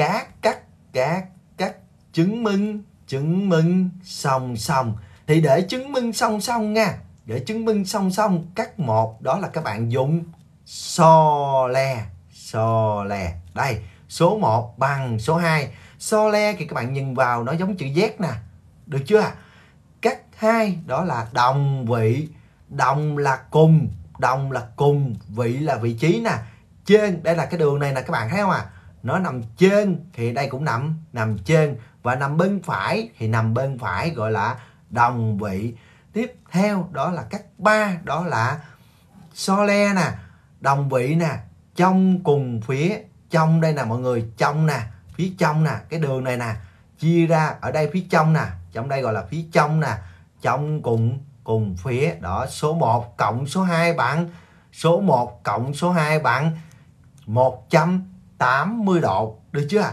các các các các chứng minh chứng minh song song thì để chứng minh song song nha để chứng minh song song các một đó là các bạn dùng so le so le đây số 1 bằng số 2 so le thì các bạn nhìn vào nó giống chữ z nè được chưa các hai đó là đồng vị đồng là cùng đồng là cùng vị là vị trí nè trên đây là cái đường này nè các bạn thấy không ạ à? nó nằm trên thì đây cũng nằm nằm trên và nằm bên phải thì nằm bên phải gọi là đồng vị tiếp theo đó là các ba đó là so le nè đồng vị nè trong cùng phía trong đây nè mọi người trong nè phía trong nè cái đường này nè chia ra ở đây phía trong nè trong đây gọi là phía trong nè trong cùng cùng phía đó số 1 cộng số 2 bằng số 1 cộng số 2 bằng 100 180 độ được chưa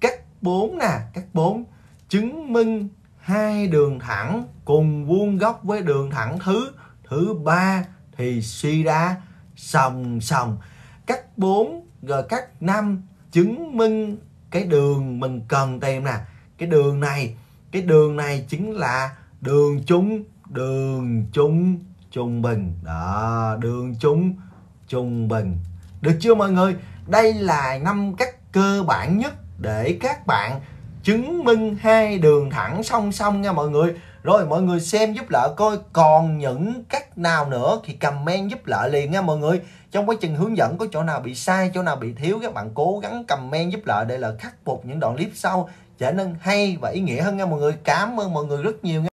cắt 4 nè cắt 4 chứng minh hai đường thẳng cùng vuông góc với đường thẳng thứ thứ ba thì suy ra sòng sòng cắt 4 rồi cắt 5 chứng minh cái đường mình cần tìm nè cái đường này cái đường này chính là đường chung đường chung trung bình đó đường chung trung bình được chưa mọi người? Đây là năm cách cơ bản nhất để các bạn chứng minh hai đường thẳng song song nha mọi người. Rồi mọi người xem giúp Lợi coi còn những cách nào nữa thì comment giúp Lợi liền nha mọi người. Trong quá trình hướng dẫn có chỗ nào bị sai, chỗ nào bị thiếu các bạn cố gắng comment giúp Lợi để là khắc phục những đoạn clip sau trở nên hay và ý nghĩa hơn nha mọi người. Cảm ơn mọi người rất nhiều nha.